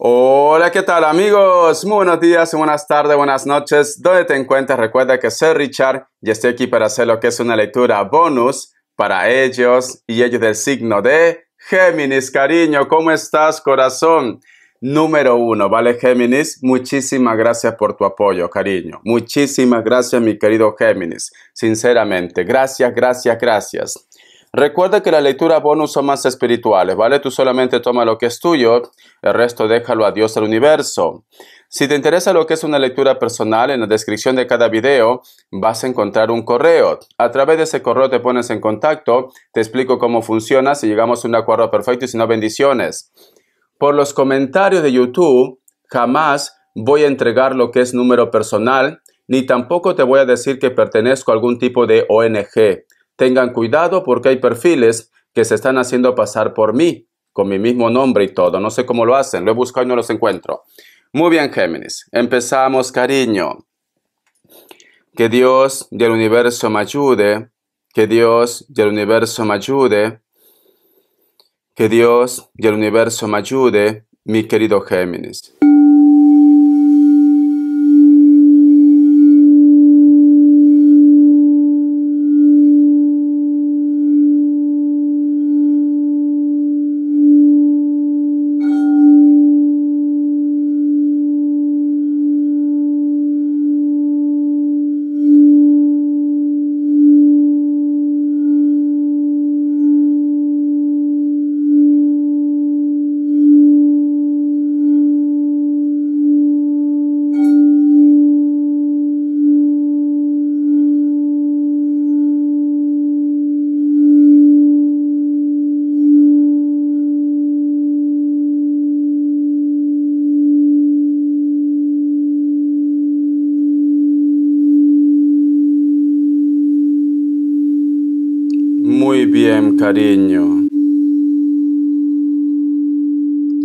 Hola, ¿qué tal amigos? Muy buenos días, buenas tardes, buenas noches. ¿Dónde te encuentras? Recuerda que soy Richard y estoy aquí para hacer lo que es una lectura bonus para ellos y ellos del signo de Géminis. Cariño, ¿cómo estás, corazón? Número uno, ¿vale, Géminis? Muchísimas gracias por tu apoyo, cariño. Muchísimas gracias, mi querido Géminis. Sinceramente, gracias, gracias, gracias. Recuerda que la lectura bonus son más espirituales, ¿vale? Tú solamente toma lo que es tuyo, el resto déjalo a Dios al universo. Si te interesa lo que es una lectura personal, en la descripción de cada video vas a encontrar un correo. A través de ese correo te pones en contacto, te explico cómo funciona, si llegamos a un acuerdo perfecto y si no, bendiciones. Por los comentarios de YouTube, jamás voy a entregar lo que es número personal, ni tampoco te voy a decir que pertenezco a algún tipo de ONG. Tengan cuidado porque hay perfiles que se están haciendo pasar por mí, con mi mismo nombre y todo. No sé cómo lo hacen, lo he buscado y no los encuentro. Muy bien, Géminis. Empezamos, cariño. Que Dios del universo me ayude. Que Dios del universo me ayude. Que Dios y el universo me ayude, mi querido Géminis.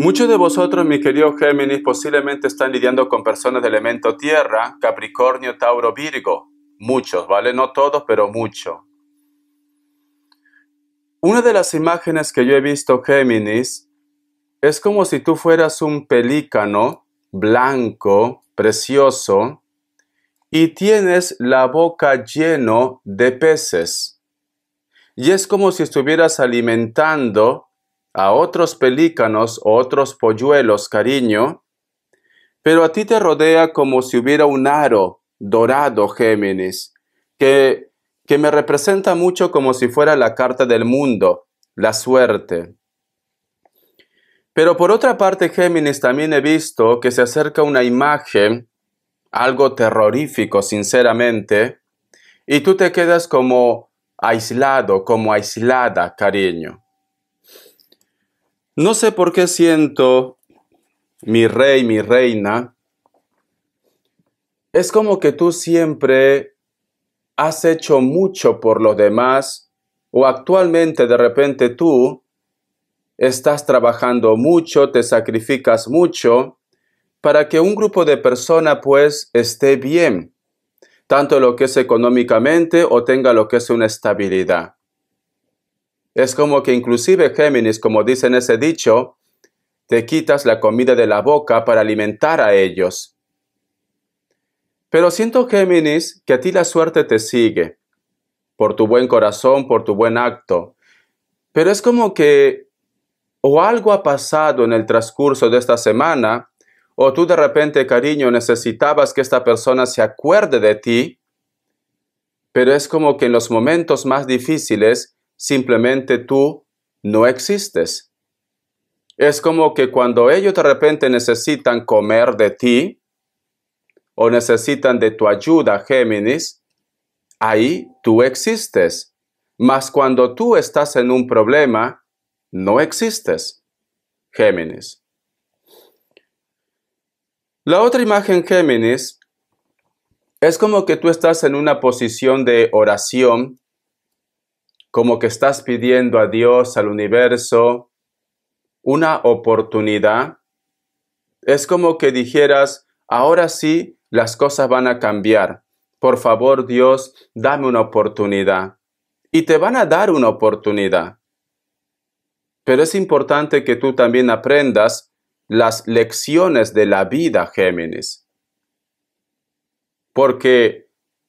Muchos de vosotros, mi querido Géminis, posiblemente están lidiando con personas de elemento tierra, Capricornio, Tauro, Virgo. Muchos, ¿vale? No todos, pero muchos. Una de las imágenes que yo he visto, Géminis, es como si tú fueras un pelícano blanco, precioso, y tienes la boca lleno de peces. Y es como si estuvieras alimentando a otros pelícanos, o otros polluelos, cariño, pero a ti te rodea como si hubiera un aro dorado, Géminis, que, que me representa mucho como si fuera la carta del mundo, la suerte. Pero por otra parte, Géminis, también he visto que se acerca una imagen, algo terrorífico, sinceramente, y tú te quedas como aislado, como aislada, cariño. No sé por qué siento, mi rey, mi reina, es como que tú siempre has hecho mucho por los demás o actualmente de repente tú estás trabajando mucho, te sacrificas mucho para que un grupo de personas pues esté bien, tanto lo que es económicamente o tenga lo que es una estabilidad. Es como que inclusive Géminis, como dice en ese dicho, te quitas la comida de la boca para alimentar a ellos. Pero siento, Géminis, que a ti la suerte te sigue, por tu buen corazón, por tu buen acto. Pero es como que o algo ha pasado en el transcurso de esta semana, o tú de repente, cariño, necesitabas que esta persona se acuerde de ti, pero es como que en los momentos más difíciles simplemente tú no existes. Es como que cuando ellos de repente necesitan comer de ti o necesitan de tu ayuda, Géminis, ahí tú existes. Mas cuando tú estás en un problema, no existes, Géminis. La otra imagen, Géminis, es como que tú estás en una posición de oración como que estás pidiendo a Dios, al universo, una oportunidad. Es como que dijeras, ahora sí, las cosas van a cambiar. Por favor, Dios, dame una oportunidad. Y te van a dar una oportunidad. Pero es importante que tú también aprendas las lecciones de la vida, Géminis. Porque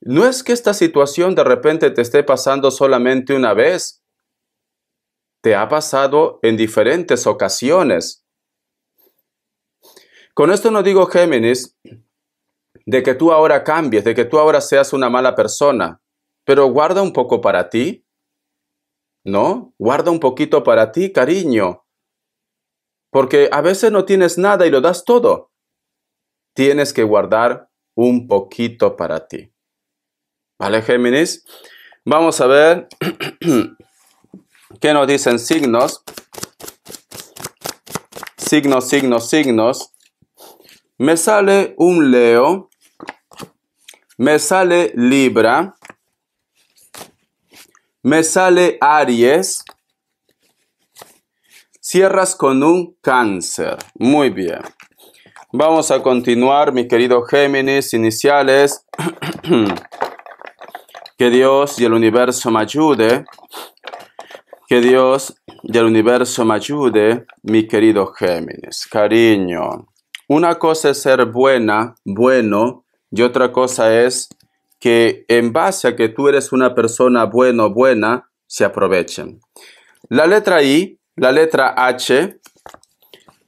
no es que esta situación de repente te esté pasando solamente una vez. Te ha pasado en diferentes ocasiones. Con esto no digo, Géminis, de que tú ahora cambies, de que tú ahora seas una mala persona, pero guarda un poco para ti. ¿No? Guarda un poquito para ti, cariño. Porque a veces no tienes nada y lo das todo. Tienes que guardar un poquito para ti. ¿Vale, Géminis? Vamos a ver qué nos dicen signos. Signos, signos, signos. Me sale un Leo. Me sale Libra. Me sale Aries. Cierras con un cáncer. Muy bien. Vamos a continuar, mi querido Géminis, iniciales. Que Dios y el universo me ayude. Que Dios y el universo me ayude, mi querido Géminis. Cariño, una cosa es ser buena, bueno, y otra cosa es que en base a que tú eres una persona bueno, buena, se aprovechen. La letra I, la letra H,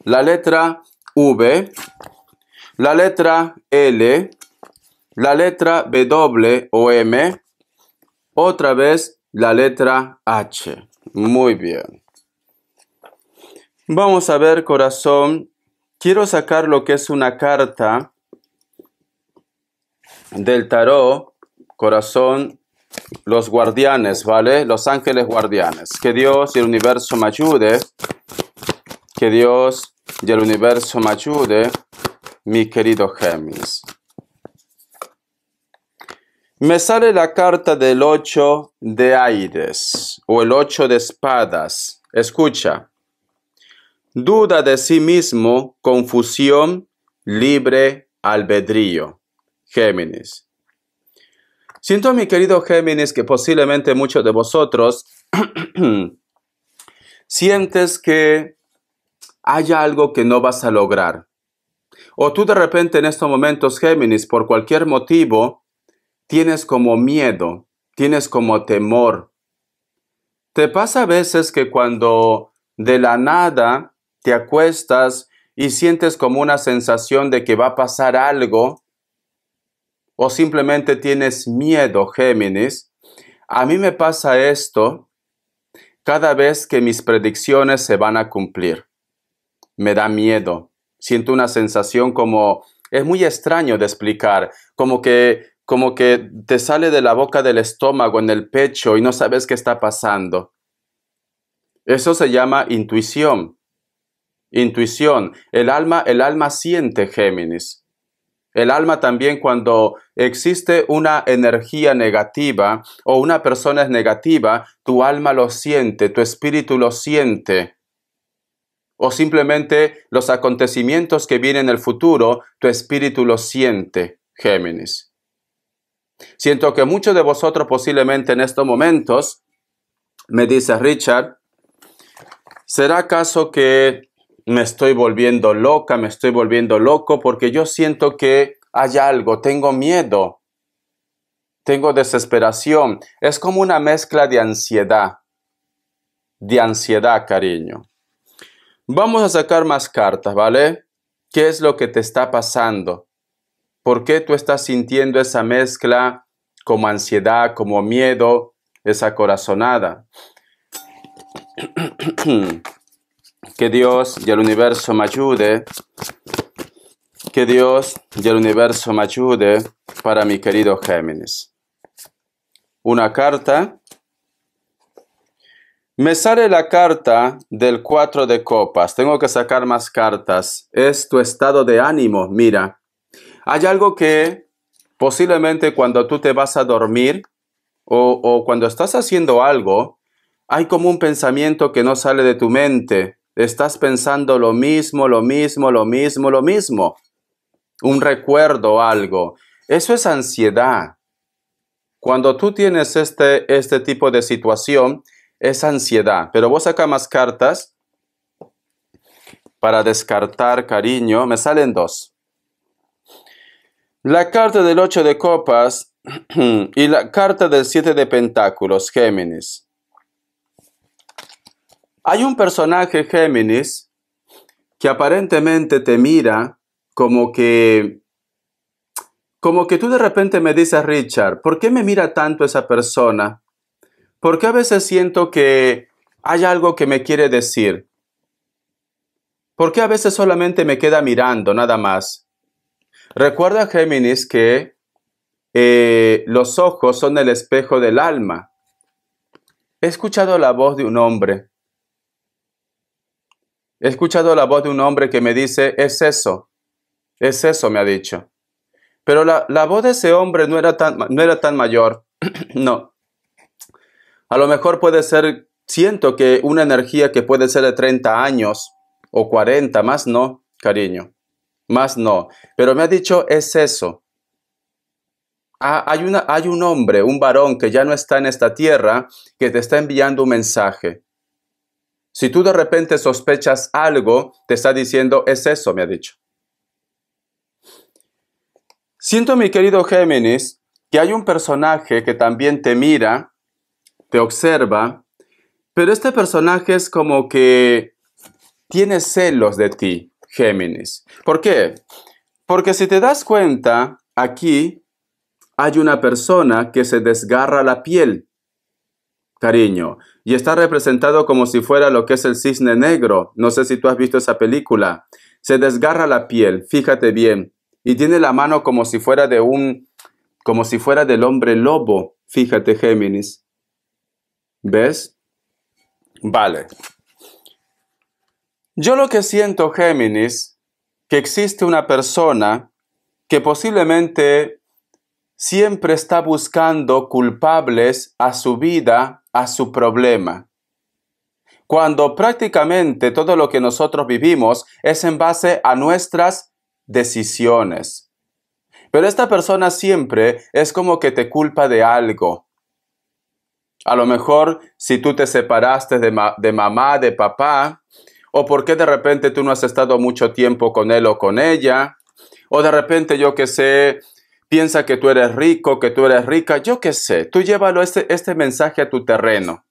la letra V, la letra L, la letra W o M, otra vez la letra H. Muy bien. Vamos a ver, corazón. Quiero sacar lo que es una carta del tarot, corazón, los guardianes, ¿vale? Los ángeles guardianes. Que Dios y el universo me ayude. Que Dios y el universo me ayude, mi querido Géminis. Me sale la carta del 8 de aires o el 8 de espadas. Escucha. Duda de sí mismo, confusión, libre albedrío. Géminis. Siento, mi querido Géminis, que posiblemente muchos de vosotros sientes que hay algo que no vas a lograr. O tú de repente en estos momentos, Géminis, por cualquier motivo, tienes como miedo, tienes como temor. Te pasa a veces que cuando de la nada te acuestas y sientes como una sensación de que va a pasar algo, o simplemente tienes miedo, Géminis. A mí me pasa esto cada vez que mis predicciones se van a cumplir. Me da miedo. Siento una sensación como... Es muy extraño de explicar, como que como que te sale de la boca del estómago, en el pecho y no sabes qué está pasando. Eso se llama intuición. Intuición. El alma, el alma siente Géminis. El alma también cuando existe una energía negativa o una persona es negativa, tu alma lo siente, tu espíritu lo siente. O simplemente los acontecimientos que vienen en el futuro, tu espíritu lo siente, Géminis. Siento que muchos de vosotros posiblemente en estos momentos, me dice Richard, ¿será acaso que me estoy volviendo loca, me estoy volviendo loco porque yo siento que hay algo, tengo miedo, tengo desesperación. Es como una mezcla de ansiedad, de ansiedad, cariño. Vamos a sacar más cartas, ¿vale? ¿Qué es lo que te está pasando? ¿Por qué tú estás sintiendo esa mezcla como ansiedad, como miedo, esa corazonada? que Dios y el universo me ayude. Que Dios y el universo me ayude para mi querido Géminis. Una carta. Me sale la carta del cuatro de copas. Tengo que sacar más cartas. Es tu estado de ánimo, mira. Hay algo que posiblemente cuando tú te vas a dormir o, cuando estás haciendo algo, hay como un pensamiento que no sale de tu mente. Estás pensando lo mismo, lo mismo, lo mismo, lo mismo. Un recuerdo, algo. Eso es ansiedad. Cuando tú tienes este, este tipo de situación, es ansiedad. Pero vos saca más cartas para descartar cariño. Me salen dos. La carta del ocho de copas y la carta del siete de pentáculos, Géminis. Hay un personaje, Géminis, que aparentemente te mira como que... Como que tú de repente me dices, Richard, ¿por qué me mira tanto esa persona? ¿Por qué a veces siento que hay algo que me quiere decir. ¿Por qué a veces solamente me queda mirando, nada más. Recuerda, Géminis, que eh, los ojos son el espejo del alma. He escuchado la voz de un hombre. He escuchado la voz de un hombre que me dice, es eso, es eso, me ha dicho. Pero la, la voz de ese hombre no era tan, no era tan mayor, no. A lo mejor puede ser, siento que una energía que puede ser de 30 años o 40, más no, cariño. Más no. Pero me ha dicho, es eso. hay, hay un hombre, un varón que ya no está en esta tierra, que te está enviando un mensaje. Si tú de repente sospechas algo, te está diciendo, es eso, me ha dicho. Siento, mi querido Géminis, que hay un personaje que también te mira, te observa, pero este personaje es como que tiene celos de ti. Géminis. ¿Por qué? Porque si te das cuenta, aquí hay una persona que se desgarra la piel, cariño, y está representado como si fuera lo que es el cisne negro. No sé si tú has visto esa película. Se desgarra la piel, fíjate bien, y tiene la mano como si fuera de un como si fuera del hombre lobo. Fíjate, Géminis. ¿Ves? Vale. Yo lo que siento, Géminis, que existe una persona que posiblemente siempre está buscando culpables a su vida, a su problema. Cuando prácticamente todo lo que nosotros vivimos es en base a nuestras decisiones. Pero esta persona siempre es como que te culpa de algo. A lo mejor si tú te separaste de, mamá, de papá, o por qué de repente tú no has estado mucho tiempo con él o con ella, o de repente yo que sé, piensa que tú eres rico, que tú eres rica, yo qué sé, tú llévalo este, este mensaje a tu terreno.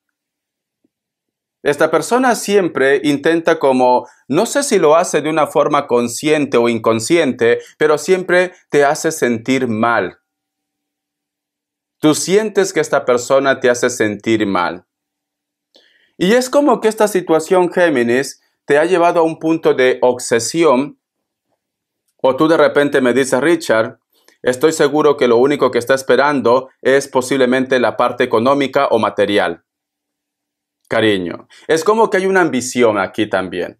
Esta persona siempre intenta como, no sé si lo hace de una forma consciente o inconsciente, pero siempre te hace sentir mal. Tú sientes que esta persona te hace sentir mal. Y es como que esta situación, Géminis, te ha llevado a un punto de obsesión, o tú de repente me dices, Richard, estoy seguro que lo único que está esperando es posiblemente la parte económica o material. Cariño, es como que hay una ambición aquí también.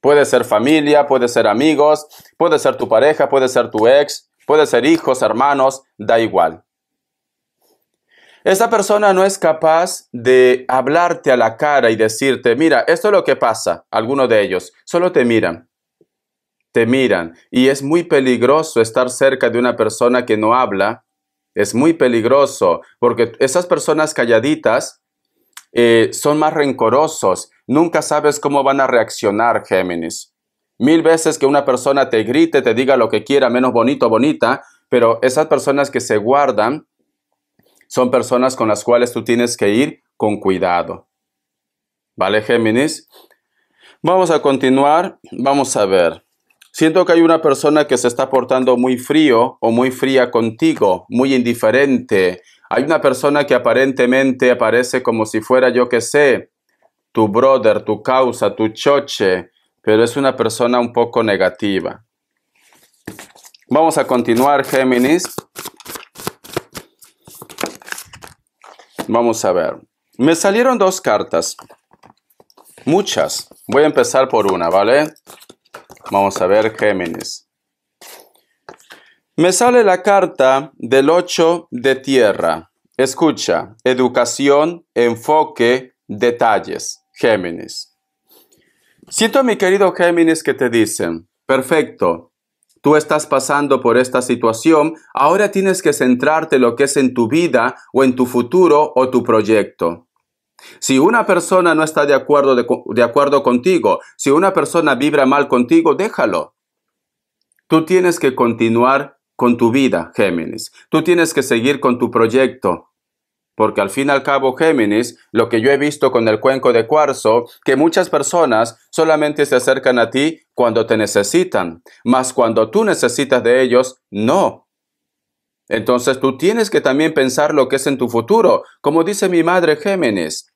Puede ser familia, puede ser amigos, puede ser tu pareja, puede ser tu ex, puede ser hijos, hermanos, da igual. Esta persona no es capaz de hablarte a la cara y decirte, mira, esto es lo que pasa. Algunos de ellos solo te miran. Te miran. Y es muy peligroso estar cerca de una persona que no habla. Es muy peligroso porque esas personas calladitas eh, son más rencorosos. Nunca sabes cómo van a reaccionar, Géminis. Mil veces que una persona te grite, te diga lo que quiera, menos bonito, bonita, pero esas personas que se guardan son personas con las cuales tú tienes que ir con cuidado. ¿Vale, Géminis? Vamos a continuar. Vamos a ver. Siento que hay una persona que se está portando muy frío o muy fría contigo, muy indiferente. Hay una persona que aparentemente aparece como si fuera, yo que sé, tu brother, tu causa, tu choche, pero es una persona un poco negativa. Vamos a continuar, Géminis. Vamos a ver. Me salieron dos cartas. Muchas. Voy a empezar por una, ¿vale? Vamos a ver Géminis. Me sale la carta del 8 de tierra. Escucha, educación, enfoque, detalles. Géminis. Siento, mi querido Géminis, que te dicen, perfecto, tú estás pasando por esta situación, ahora tienes que centrarte en lo que es en tu vida o en tu futuro o tu proyecto. Si una persona no está de acuerdo, de acuerdo contigo, si una persona vibra mal contigo, déjalo. Tú tienes que continuar con tu vida, Géminis. Tú tienes que seguir con tu proyecto, porque al fin y al cabo Géminis, lo que yo he visto con el cuenco de cuarzo, que muchas personas solamente se acercan a ti cuando te necesitan, mas cuando tú necesitas de ellos, no. Entonces tú tienes que también pensar lo que es en tu futuro, como dice mi madre Géminis.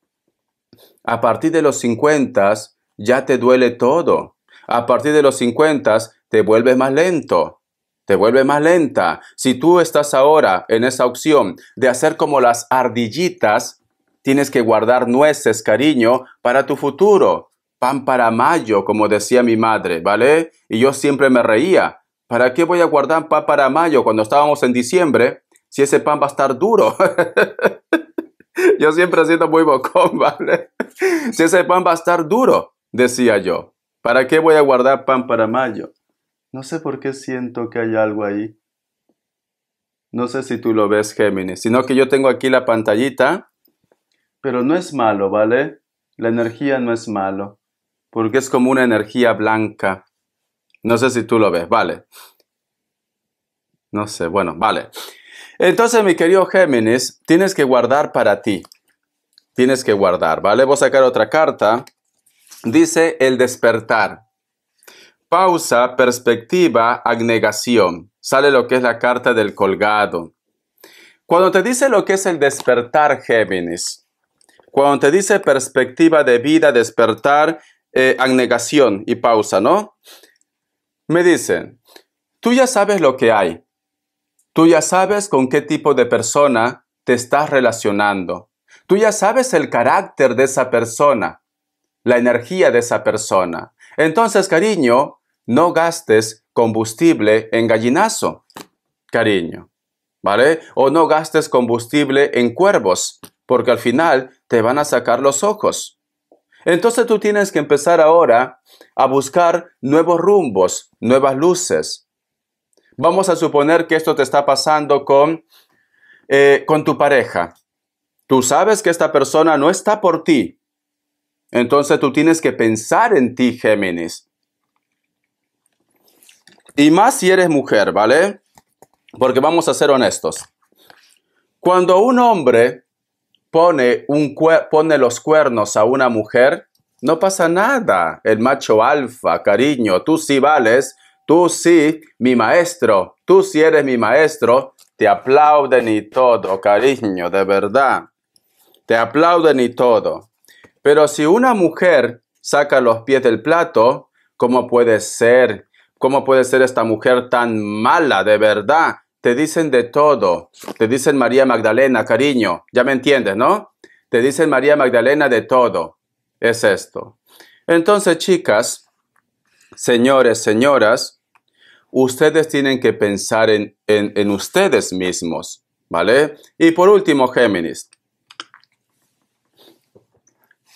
A partir de los 50 ya te duele todo. A partir de los 50 te vuelves más lento te vuelve más lenta. Si tú estás ahora en esa opción de hacer como las ardillitas, tienes que guardar nueces, cariño, para tu futuro. Pan para mayo, como decía mi madre, ¿vale? Y yo siempre me reía. ¿Para qué voy a guardar pan para mayo cuando estábamos en diciembre? Si ese pan va a estar duro. yo siempre siento muy bocón, ¿vale? si ese pan va a estar duro, decía yo. ¿Para qué voy a guardar pan para mayo? No sé por qué siento que hay algo ahí. No sé si tú lo ves, Géminis, sino que yo tengo aquí la pantallita, pero no es malo, ¿vale? La energía no es malo, porque es como una energía blanca. No sé si tú lo ves, ¿vale? No sé, bueno, vale. Entonces, mi querido Géminis, tienes que guardar para ti. Tienes que guardar, ¿vale? Voy a sacar otra carta. Dice el despertar. Pausa, perspectiva, abnegación. Sale lo que es la carta del colgado. Cuando te dice lo que es el despertar, Géminis, cuando te dice perspectiva de vida, despertar, eh, abnegación y pausa, ¿no? Me dicen, tú ya sabes lo que hay, tú ya sabes con qué tipo de persona te estás relacionando, tú ya sabes el carácter de esa persona, la energía de esa persona. Entonces, cariño, no gastes combustible en gallinazo, cariño, ¿vale? O no gastes combustible en cuervos, porque al final te van a sacar los ojos. Entonces tú tienes que empezar ahora a buscar nuevos rumbos, nuevas luces. Vamos a suponer que esto te está pasando con, eh, con tu pareja. Tú sabes que esta persona no está por ti. Entonces tú tienes que pensar en ti, Géminis. Y más si eres mujer, ¿vale? Porque vamos a ser honestos. Cuando un hombre pone, los cuernos a una mujer, no pasa nada. El macho alfa, cariño, tú sí vales, tú sí, mi maestro, tú sí eres mi maestro, te aplauden y todo, cariño, de verdad. Te aplauden y todo. Pero si una mujer saca los pies del plato, ¿cómo puede ser ¿Cómo puede ser esta mujer tan mala de verdad? Te dicen de todo. Te dicen María Magdalena, cariño. Ya me entiendes, ¿no? Te dicen María Magdalena de todo. Es esto. Entonces, chicas, señores, señoras, ustedes tienen que pensar en, ustedes mismos, ¿vale? Y por último, Géminis.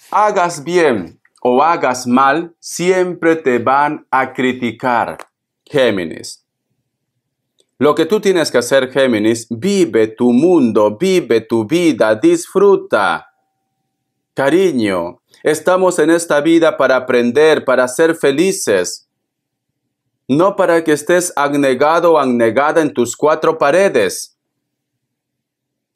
Hagas bien o hagas mal, siempre te van a criticar. Géminis. Lo que tú tienes que hacer, Géminis, vive tu mundo, vive tu vida, disfruta. Cariño, estamos en esta vida para aprender, para ser felices. No para que estés agnegado o agnegada en tus cuatro paredes.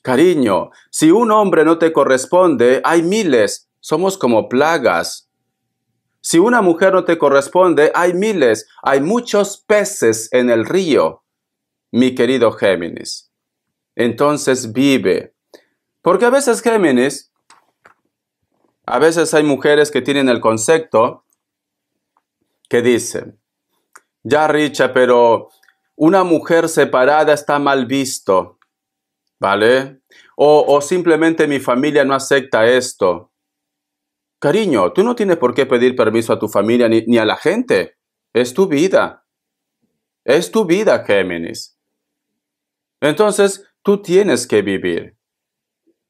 Cariño, si un hombre no te corresponde, hay miles, somos como plagas. Si una mujer no te corresponde, hay miles, hay muchos peces en el río, mi querido Géminis. Entonces vive. Porque a veces Géminis, a veces hay mujeres que tienen el concepto que dicen, ya Richa, pero una mujer separada está mal visto, ¿vale? O, o simplemente mi familia no acepta esto. Cariño, tú no tienes por qué pedir permiso a tu familia ni, a la gente. Es tu vida. Es tu vida, Géminis. Entonces, tú tienes que vivir.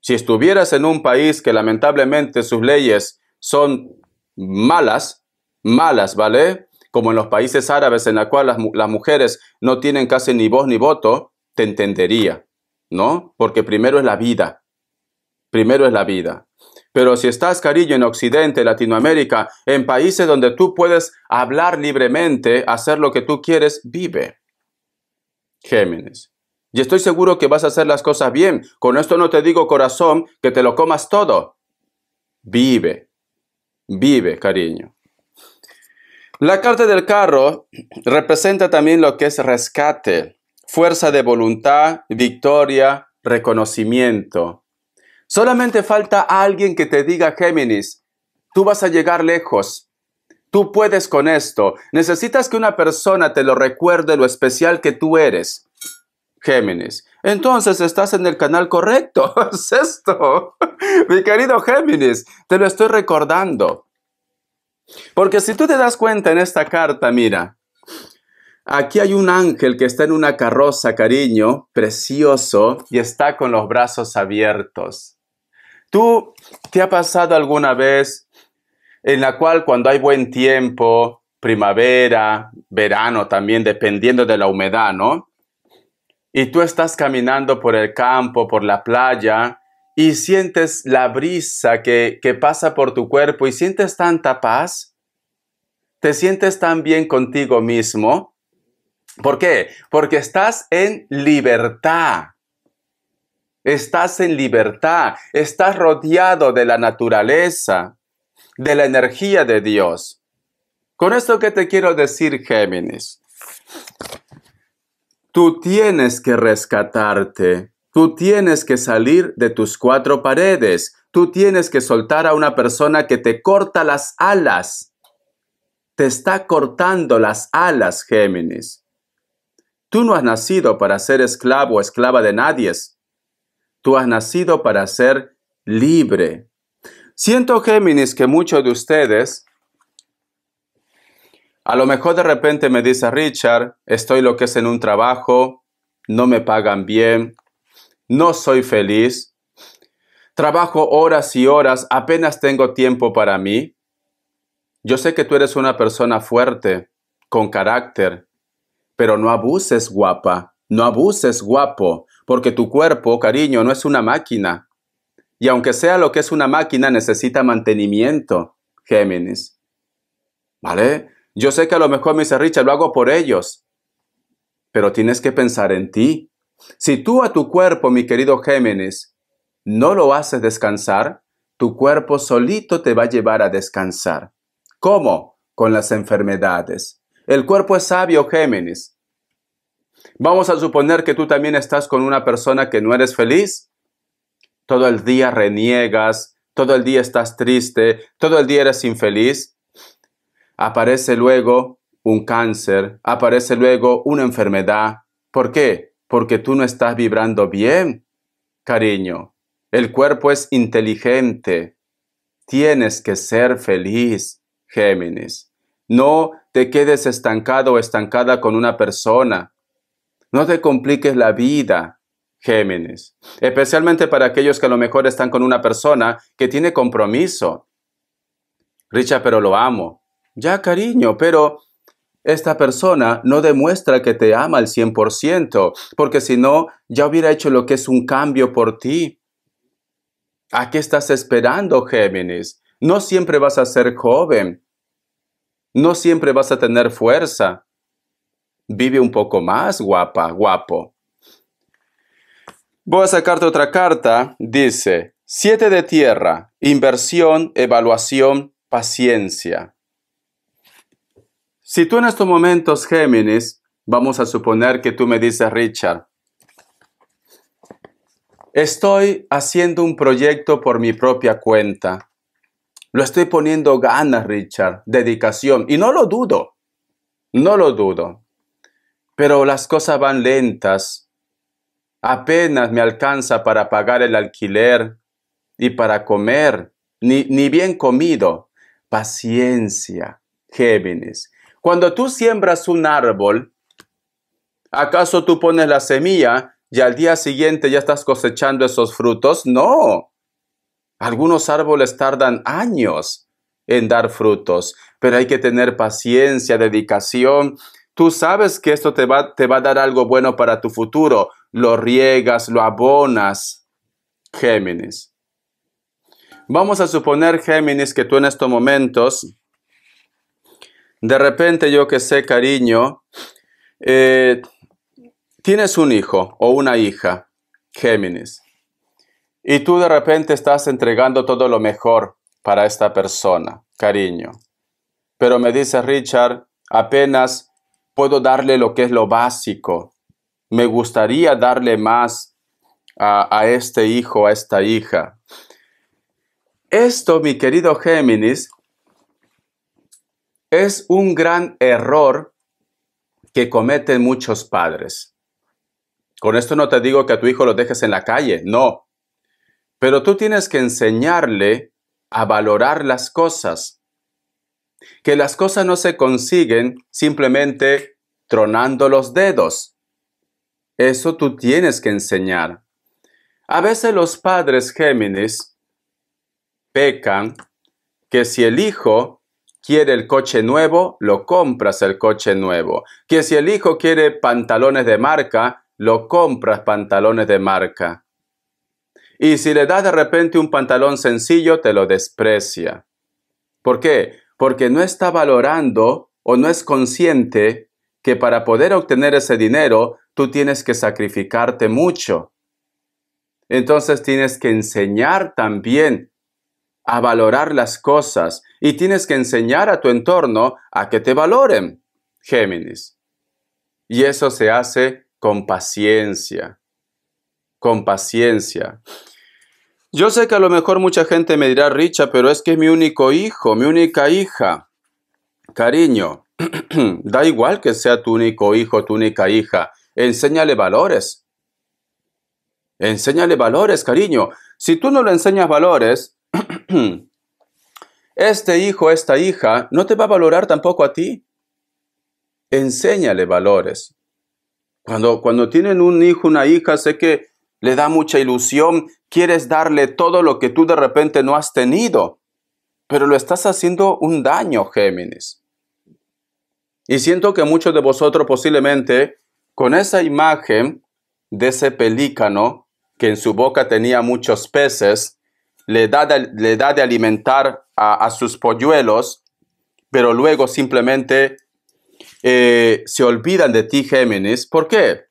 Si estuvieras en un país que lamentablemente sus leyes son malas, malas, ¿vale? Como en los países árabes en la cual las mujeres no tienen casi ni voz ni voto, te entendería, ¿no? Porque primero es la vida. Primero es la vida. Pero si estás, cariño, en Occidente, Latinoamérica, en países donde tú puedes hablar libremente, hacer lo que tú quieres, vive. Géminis. Y estoy seguro que vas a hacer las cosas bien. Con esto no te digo, corazón, que te lo comas todo. Vive. Vive, cariño. La carta del carro representa también lo que es rescate, fuerza de voluntad, victoria, reconocimiento. Solamente falta alguien que te diga, Géminis, tú vas a llegar lejos. Tú puedes con esto. Necesitas que una persona te lo recuerde lo especial que tú eres. Géminis. Entonces estás en el canal correcto. Es esto. Mi querido Géminis, te lo estoy recordando. Porque si tú te das cuenta en esta carta, mira, aquí hay un ángel que está en una carroza, cariño, precioso, y está con los brazos abiertos. ¿Tú te ha pasado alguna vez en la cual cuando hay buen tiempo, primavera, verano también, dependiendo de la humedad, ¿no? Y tú estás caminando por el campo, por la playa, y sientes la brisa que, que pasa por tu cuerpo y sientes tanta paz, te sientes tan bien contigo mismo. ¿Por qué? Porque estás en libertad. Estás en libertad, estás rodeado de la naturaleza, de la energía de Dios. Con esto que te quiero decir, Géminis, tú tienes que rescatarte, tú tienes que salir de tus cuatro paredes, tú tienes que soltar a una persona que te corta las alas, te está cortando las alas, Géminis. Tú no has nacido para ser esclavo o esclava de nadie. Tú has nacido para ser libre. Siento, Géminis, que muchos de ustedes, a lo mejor de repente me dice Richard, estoy lo que es en un trabajo, no me pagan bien, no soy feliz, trabajo horas y horas, apenas tengo tiempo para mí. Yo sé que tú eres una persona fuerte, con carácter, pero no abuses guapa, no abuses guapo, porque tu cuerpo, cariño, no es una máquina. Y aunque sea lo que es una máquina, necesita mantenimiento, Géminis. ¿Vale? Yo sé que a lo mejor me dice Richard, lo hago por ellos, pero tienes que pensar en ti. Si tú a tu cuerpo, mi querido Géminis, no lo haces descansar, tu cuerpo solito te va a llevar a descansar. ¿Cómo? Con las enfermedades. El cuerpo es sabio, Géminis. Vamos a suponer que tú también estás con una persona que no eres feliz. Todo el día reniegas, todo el día estás triste, todo el día eres infeliz. Aparece luego un cáncer, aparece luego una enfermedad. ¿Por qué? Porque tú no estás vibrando bien, cariño. El cuerpo es inteligente. Tienes que ser feliz, Géminis. No te quedes estancado o estancada con una persona no te compliques la vida, Géminis, especialmente para aquellos que a lo mejor están con una persona que tiene compromiso. Richard, pero lo amo. Ya, cariño, pero esta persona no demuestra que te ama al 100%, porque si no, ya hubiera hecho lo que es un cambio por ti. ¿A qué estás esperando, Géminis? No siempre vas a ser joven. No siempre vas a tener fuerza. Vive un poco más, guapa, guapo. Voy a sacarte otra carta. Dice, siete de tierra, inversión, evaluación, paciencia. Si tú en estos momentos, Géminis, vamos a suponer que tú me dices, Richard, estoy haciendo un proyecto por mi propia cuenta. Lo estoy poniendo ganas, Richard, dedicación. Y no lo dudo, no lo dudo pero las cosas van lentas. Apenas me alcanza para pagar el alquiler y para comer, ni, bien comido. Paciencia, Géminis. Cuando tú siembras un árbol, ¿acaso tú pones la semilla y al día siguiente ya estás cosechando esos frutos? No. Algunos árboles tardan años en dar frutos, pero hay que tener paciencia, dedicación, Tú sabes que esto te va, te va a dar algo bueno para tu futuro. Lo riegas, lo abonas. Géminis. Vamos a suponer, Géminis, que tú en estos momentos, de repente yo que sé, cariño, eh, tienes un hijo o una hija, Géminis, y tú de repente estás entregando todo lo mejor para esta persona, cariño. Pero me dice Richard, apenas puedo darle lo que es lo básico. Me gustaría darle más a, este hijo, a esta hija. Esto, mi querido Géminis, es un gran error que cometen muchos padres. Con esto no te digo que a tu hijo lo dejes en la calle, no. Pero tú tienes que enseñarle a valorar las cosas que las cosas no se consiguen simplemente tronando los dedos. Eso tú tienes que enseñar. A veces los padres Géminis pecan que si el hijo quiere el coche nuevo, lo compras el coche nuevo. Que si el hijo quiere pantalones de marca, lo compras pantalones de marca. Y si le das de repente un pantalón sencillo, te lo desprecia. ¿Por qué? porque no está valorando o no es consciente que para poder obtener ese dinero tú tienes que sacrificarte mucho. Entonces tienes que enseñar también a valorar las cosas y tienes que enseñar a tu entorno a que te valoren, Géminis. Y eso se hace con paciencia, con paciencia. Yo sé que a lo mejor mucha gente me dirá, Richa, pero es que es mi único hijo, mi única hija. Cariño, da igual que sea tu único hijo, tu única hija. Enséñale valores. Enséñale valores, cariño. Si tú no le enseñas valores, este hijo, esta hija, no te va a valorar tampoco a ti. Enséñale valores. Cuando, cuando tienen un hijo, una hija, sé que le da mucha ilusión, quieres darle todo lo que tú de repente no has tenido, pero lo estás haciendo un daño, Géminis. Y siento que muchos de vosotros posiblemente con esa imagen de ese pelícano que en su boca tenía muchos peces, le da de, le de alimentar a, sus polluelos, pero luego simplemente eh, se olvidan de ti, Géminis. ¿Por qué?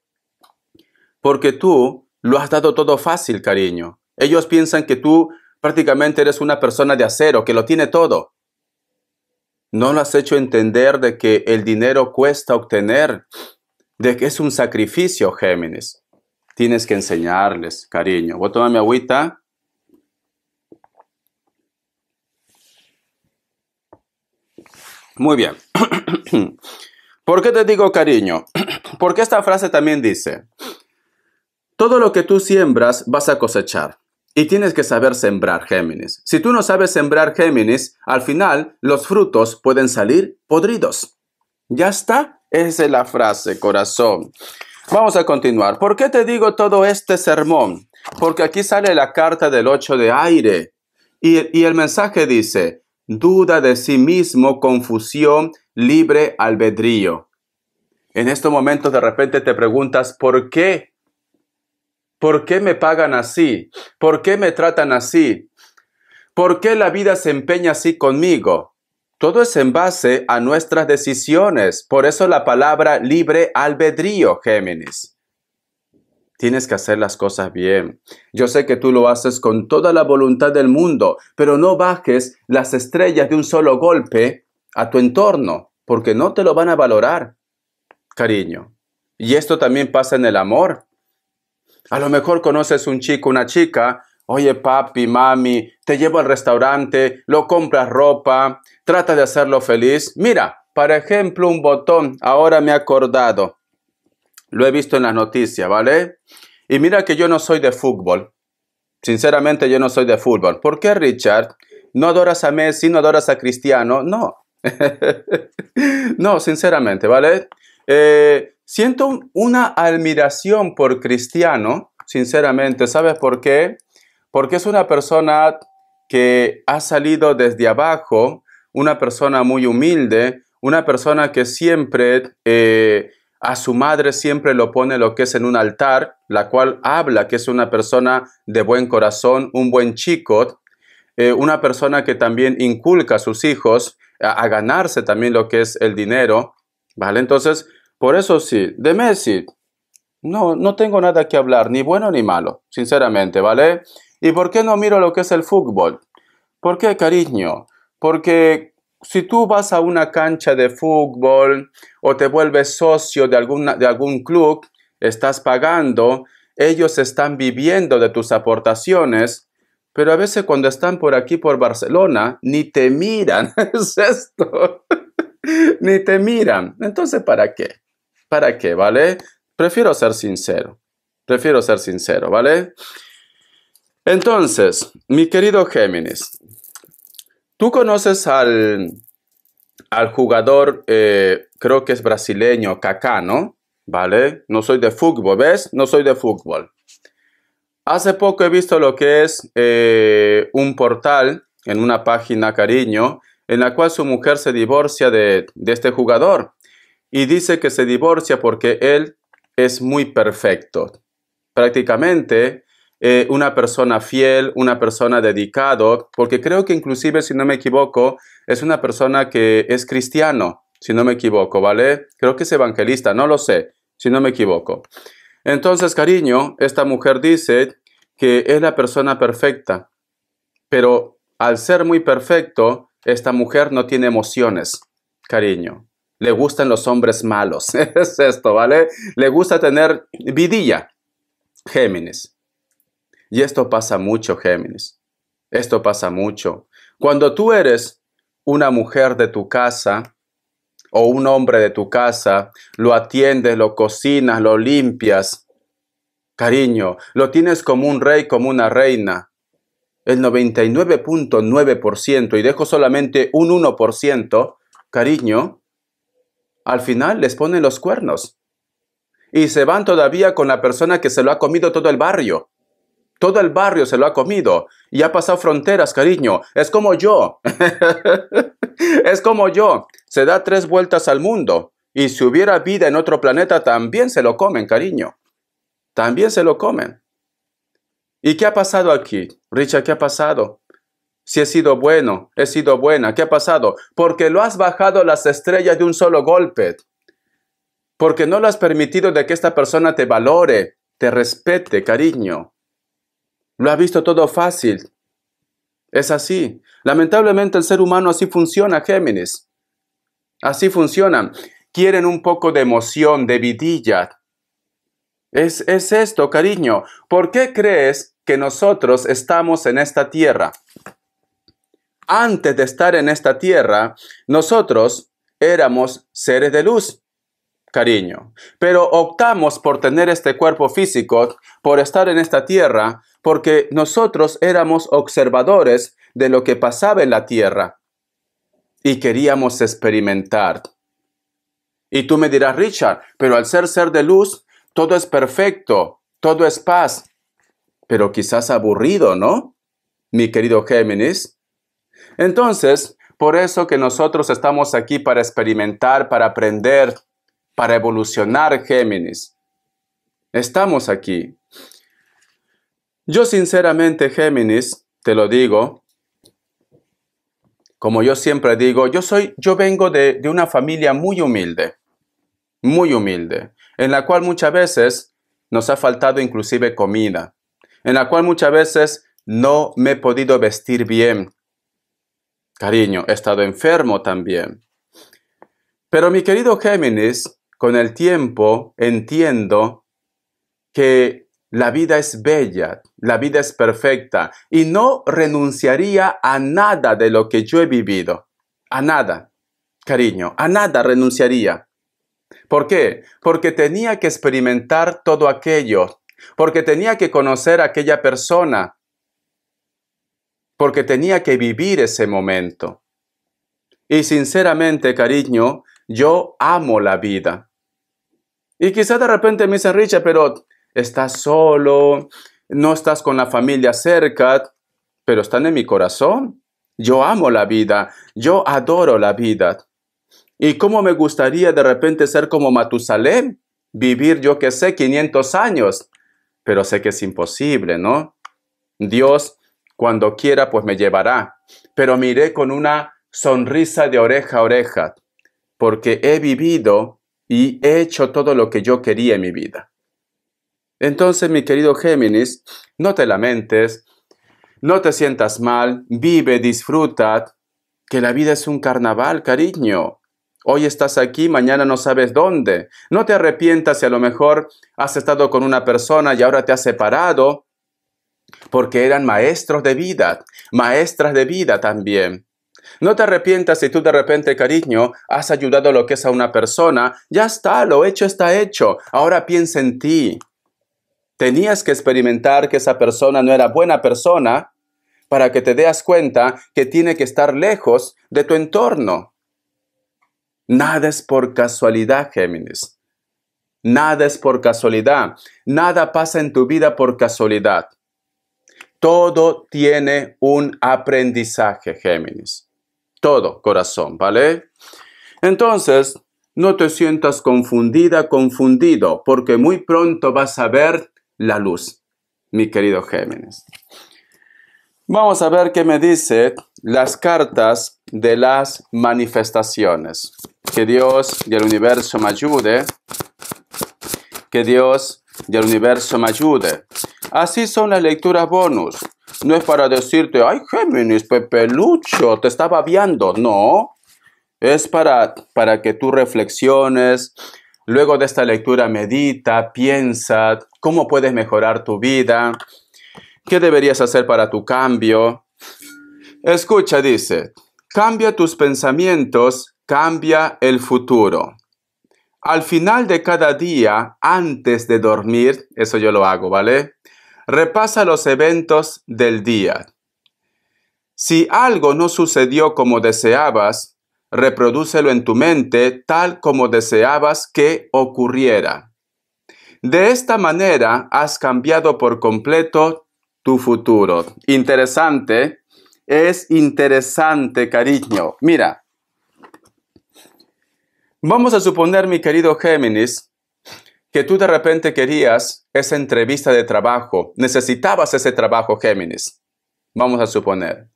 Porque tú lo has dado todo fácil, cariño. Ellos piensan que tú prácticamente eres una persona de acero, que lo tiene todo. No lo has hecho entender de que el dinero cuesta obtener, de que es un sacrificio, Géminis. Tienes que enseñarles, cariño. Voy a tomar mi agüita. Muy bien. ¿Por qué te digo cariño? Porque esta frase también dice, todo lo que tú siembras vas a cosechar. Y tienes que saber sembrar Géminis. Si tú no sabes sembrar Géminis, al final los frutos pueden salir podridos. ¿Ya está? Esa es la frase, corazón. Vamos a continuar. ¿Por qué te digo todo este sermón? Porque aquí sale la carta del 8 de aire. Y, y el mensaje dice, duda de sí mismo, confusión, libre albedrío. En estos momentos de repente te preguntas, ¿por qué? ¿Por qué me pagan así? ¿Por qué me tratan así? ¿Por qué la vida se empeña así conmigo? Todo es en base a nuestras decisiones. Por eso la palabra libre albedrío, Géminis. Tienes que hacer las cosas bien. Yo sé que tú lo haces con toda la voluntad del mundo, pero no bajes las estrellas de un solo golpe a tu entorno, porque no te lo van a valorar, cariño. Y esto también pasa en el amor. A lo mejor conoces un chico, una chica, oye papi, mami, te llevo al restaurante, lo compras ropa, trata de hacerlo feliz. Mira, por ejemplo, un botón, ahora me he acordado. Lo he visto en las noticias, ¿vale? Y mira que yo no soy de fútbol. Sinceramente yo no soy de fútbol. ¿Por qué, Richard? ¿No adoras a Messi? ¿No adoras a Cristiano? No. no, sinceramente, ¿vale? Eh, Siento una admiración por Cristiano, sinceramente. ¿Sabes por qué? Porque es una persona que ha salido desde abajo, una persona muy humilde, una persona que siempre eh, a su madre siempre lo pone lo que es en un altar, la cual habla que es una persona de buen corazón, un buen chico, eh, una persona que también inculca a sus hijos a, a ganarse también lo que es el dinero, ¿vale? Entonces, por eso sí, de Messi, no, no tengo nada que hablar, ni bueno ni malo, sinceramente, ¿vale? ¿Y por qué no miro lo que es el fútbol? ¿Por qué, cariño? Porque si tú vas a una cancha de fútbol o te vuelves socio de, alguna, de algún club, estás pagando, ellos están viviendo de tus aportaciones, pero a veces cuando están por aquí, por Barcelona, ni te miran, es esto, ni te miran. Entonces, ¿para qué? ¿Para qué? ¿Vale? Prefiero ser sincero. Prefiero ser sincero, ¿vale? Entonces, mi querido Géminis, tú conoces al, al jugador, eh, creo que es brasileño, cacano, ¿no? ¿Vale? No soy de fútbol, ¿ves? No soy de fútbol. Hace poco he visto lo que es eh, un portal en una página cariño en la cual su mujer se divorcia de, de este jugador y dice que se divorcia porque él es muy perfecto. Prácticamente eh, una persona fiel, una persona dedicado, porque creo que inclusive, si no me equivoco, es una persona que es cristiano, si no me equivoco, ¿vale? Creo que es evangelista, no lo sé, si no me equivoco. Entonces, cariño, esta mujer dice que es la persona perfecta, pero al ser muy perfecto, esta mujer no tiene emociones, cariño. Le gustan los hombres malos. es esto, ¿vale? Le gusta tener vidilla. Géminis. Y esto pasa mucho, Géminis. Esto pasa mucho. Cuando tú eres una mujer de tu casa o un hombre de tu casa, lo atiendes, lo cocinas, lo limpias, cariño, lo tienes como un rey, como una reina. El 99.9% y dejo solamente un 1%, cariño, al final les ponen los cuernos. Y se van todavía con la persona que se lo ha comido todo el barrio. Todo el barrio se lo ha comido y ha pasado fronteras, cariño. Es como yo. es como yo. Se da tres vueltas al mundo. Y si hubiera vida en otro planeta, también se lo comen, cariño. También se lo comen. ¿Y qué ha pasado aquí? Richard, ¿qué ha pasado? Si he sido bueno, he sido buena, ¿qué ha pasado? Porque lo has bajado las estrellas de un solo golpe. Porque no lo has permitido de que esta persona te valore, te respete, cariño. Lo ha visto todo fácil. Es así. Lamentablemente el ser humano así funciona, Géminis. Así funcionan. Quieren un poco de emoción, de vidilla. Es, es esto, cariño. ¿Por qué crees que nosotros estamos en esta tierra? antes de estar en esta tierra, nosotros éramos seres de luz, cariño. Pero optamos por tener este cuerpo físico, por estar en esta tierra, porque nosotros éramos observadores de lo que pasaba en la tierra y queríamos experimentar. Y tú me dirás, Richard, pero al ser ser de luz, todo es perfecto, todo es paz, pero quizás aburrido, ¿no? Mi querido Géminis, entonces, por eso que nosotros estamos aquí para experimentar, para aprender, para evolucionar, Géminis. Estamos aquí. Yo sinceramente, Géminis, te lo digo, como yo siempre digo, yo soy, yo vengo de, de una familia muy humilde, muy humilde, en la cual muchas veces nos ha faltado inclusive comida, en la cual muchas veces no me he podido vestir bien, Cariño, he estado enfermo también. Pero mi querido Géminis, con el tiempo entiendo que la vida es bella, la vida es perfecta y no renunciaría a nada de lo que yo he vivido. A nada, cariño, a nada renunciaría. ¿Por qué? Porque tenía que experimentar todo aquello, porque tenía que conocer a aquella persona, porque tenía que vivir ese momento. Y sinceramente, cariño, yo amo la vida. Y quizá de repente me dice Richard, pero estás solo, no estás con la familia cerca, pero están en mi corazón. Yo amo la vida, yo adoro la vida. ¿Y cómo me gustaría de repente ser como Matusalén? Vivir, yo que sé, 500 años. Pero sé que es imposible, ¿no? Dios cuando quiera, pues me llevará, pero miré con una sonrisa de oreja a oreja, porque he vivido y he hecho todo lo que yo quería en mi vida. Entonces, mi querido Géminis, no te lamentes, no te sientas mal, vive, disfruta, que la vida es un carnaval, cariño. Hoy estás aquí, mañana no sabes dónde. No te arrepientas si a lo mejor has estado con una persona y ahora te has separado porque eran maestros de vida, maestras de vida también. No te arrepientas si tú de repente, cariño, has ayudado lo que es a una persona. Ya está, lo hecho está hecho. Ahora piensa en ti. Tenías que experimentar que esa persona no era buena persona para que te des cuenta que tiene que estar lejos de tu entorno. Nada es por casualidad, Géminis. Nada es por casualidad. Nada pasa en tu vida por casualidad todo tiene un aprendizaje, Géminis. Todo, corazón, ¿vale? Entonces, no te sientas confundida, confundido, porque muy pronto vas a ver la luz, mi querido Géminis. Vamos a ver qué me dice las cartas de las manifestaciones. Que Dios y el universo me ayude. Que Dios el universo me ayude. Así son las lecturas bonus. No es para decirte, ay Géminis, pelucho, te estaba viendo. No. Es para, para que tú reflexiones. Luego de esta lectura medita, piensa cómo puedes mejorar tu vida, qué deberías hacer para tu cambio. Escucha, dice, cambia tus pensamientos, cambia el futuro. Al final de cada día, antes de dormir, eso yo lo hago, ¿vale? Repasa los eventos del día. Si algo no sucedió como deseabas, reprodúcelo en tu mente tal como deseabas que ocurriera. De esta manera has cambiado por completo tu futuro. Interesante, es interesante, cariño. Mira, Vamos a suponer, mi querido Géminis, que tú de repente querías esa entrevista de trabajo, necesitabas ese trabajo, Géminis. Vamos a suponer.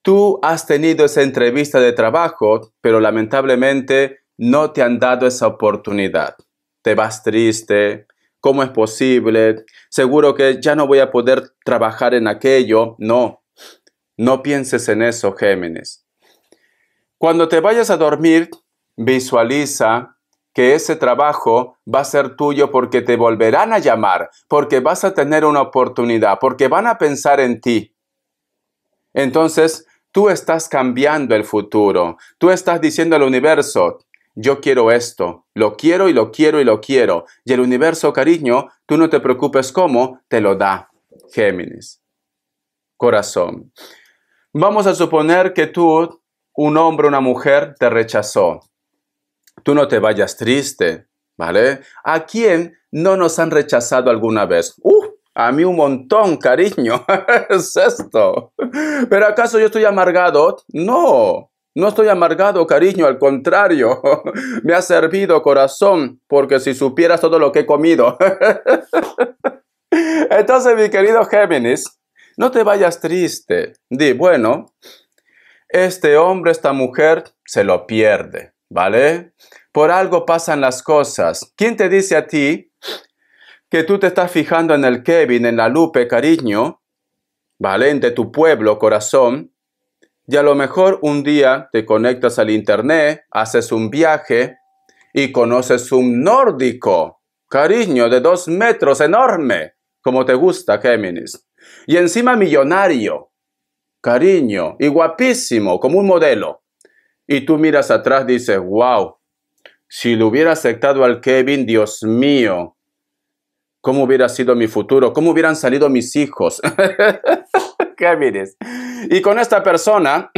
Tú has tenido esa entrevista de trabajo, pero lamentablemente no te han dado esa oportunidad. Te vas triste, ¿cómo es posible? Seguro que ya no voy a poder trabajar en aquello. No, no pienses en eso, Géminis. Cuando te vayas a dormir, Visualiza que ese trabajo va a ser tuyo porque te volverán a llamar, porque vas a tener una oportunidad, porque van a pensar en ti. Entonces, tú estás cambiando el futuro, tú estás diciendo al universo, yo quiero esto, lo quiero y lo quiero y lo quiero. Y el universo, cariño, tú no te preocupes cómo, te lo da. Géminis. Corazón. Vamos a suponer que tú, un hombre, una mujer, te rechazó Tú no te vayas triste, ¿vale? ¿A quién no nos han rechazado alguna vez? ¡Uh! A mí un montón, cariño. es esto. ¿Pero acaso yo estoy amargado? No. No estoy amargado, cariño, al contrario. Me ha servido corazón, porque si supieras todo lo que he comido. Entonces, mi querido Géminis, no te vayas triste. Di, bueno, este hombre, esta mujer, se lo pierde. ¿Vale? Por algo pasan las cosas. ¿Quién te dice a ti que tú te estás fijando en el Kevin, en la Lupe, cariño? ¿Vale? De tu pueblo, corazón. Y a lo mejor un día te conectas al internet, haces un viaje y conoces un nórdico, cariño, de dos metros, enorme, como te gusta, Géminis. Y encima millonario, cariño, y guapísimo, como un modelo. Y tú miras atrás, y dices, wow, si lo hubiera aceptado al Kevin, Dios mío, ¿cómo hubiera sido mi futuro? ¿Cómo hubieran salido mis hijos? Y con esta persona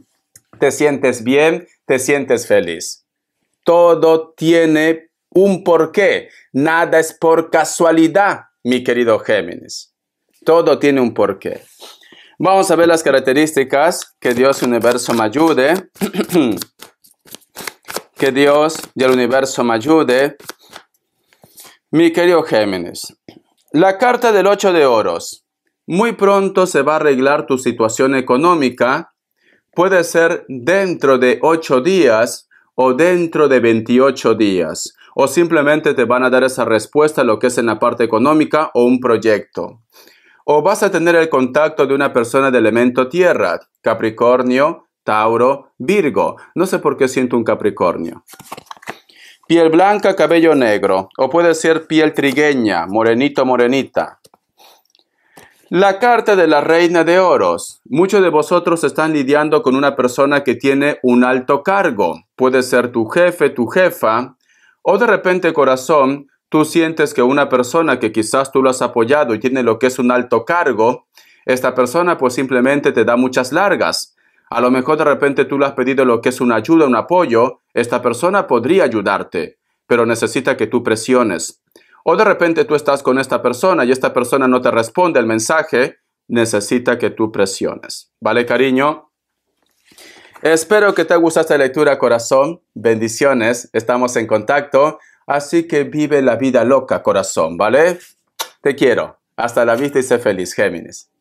te sientes bien, te sientes feliz. Todo tiene un porqué. Nada es por casualidad, mi querido Géminis. Todo tiene un porqué. Vamos a ver las características que Dios y el universo me ayude. que Dios y el universo me ayude. Mi querido Géminis, la carta del 8 de oros. Muy pronto se va a arreglar tu situación económica. Puede ser dentro de 8 días o dentro de 28 días. O simplemente te van a dar esa respuesta a lo que es en la parte económica o un proyecto o vas a tener el contacto de una persona de elemento tierra, Capricornio, Tauro, Virgo. No sé por qué siento un Capricornio. Piel blanca, cabello negro, o puede ser piel trigueña, morenito, morenita. La carta de la reina de oros. Muchos de vosotros están lidiando con una persona que tiene un alto cargo. Puede ser tu jefe, tu jefa, o de repente corazón, tú sientes que una persona que quizás tú lo has apoyado y tiene lo que es un alto cargo, esta persona pues simplemente te da muchas largas. A lo mejor de repente tú le has pedido lo que es una ayuda, un apoyo, esta persona podría ayudarte, pero necesita que tú presiones. O de repente tú estás con esta persona y esta persona no te responde el mensaje, necesita que tú presiones. ¿Vale, cariño? Espero que te haya gustado esta lectura, corazón. Bendiciones, estamos en contacto. Así que vive la vida loca, corazón, ¿vale? Te quiero. Hasta la vista y sé feliz, Géminis.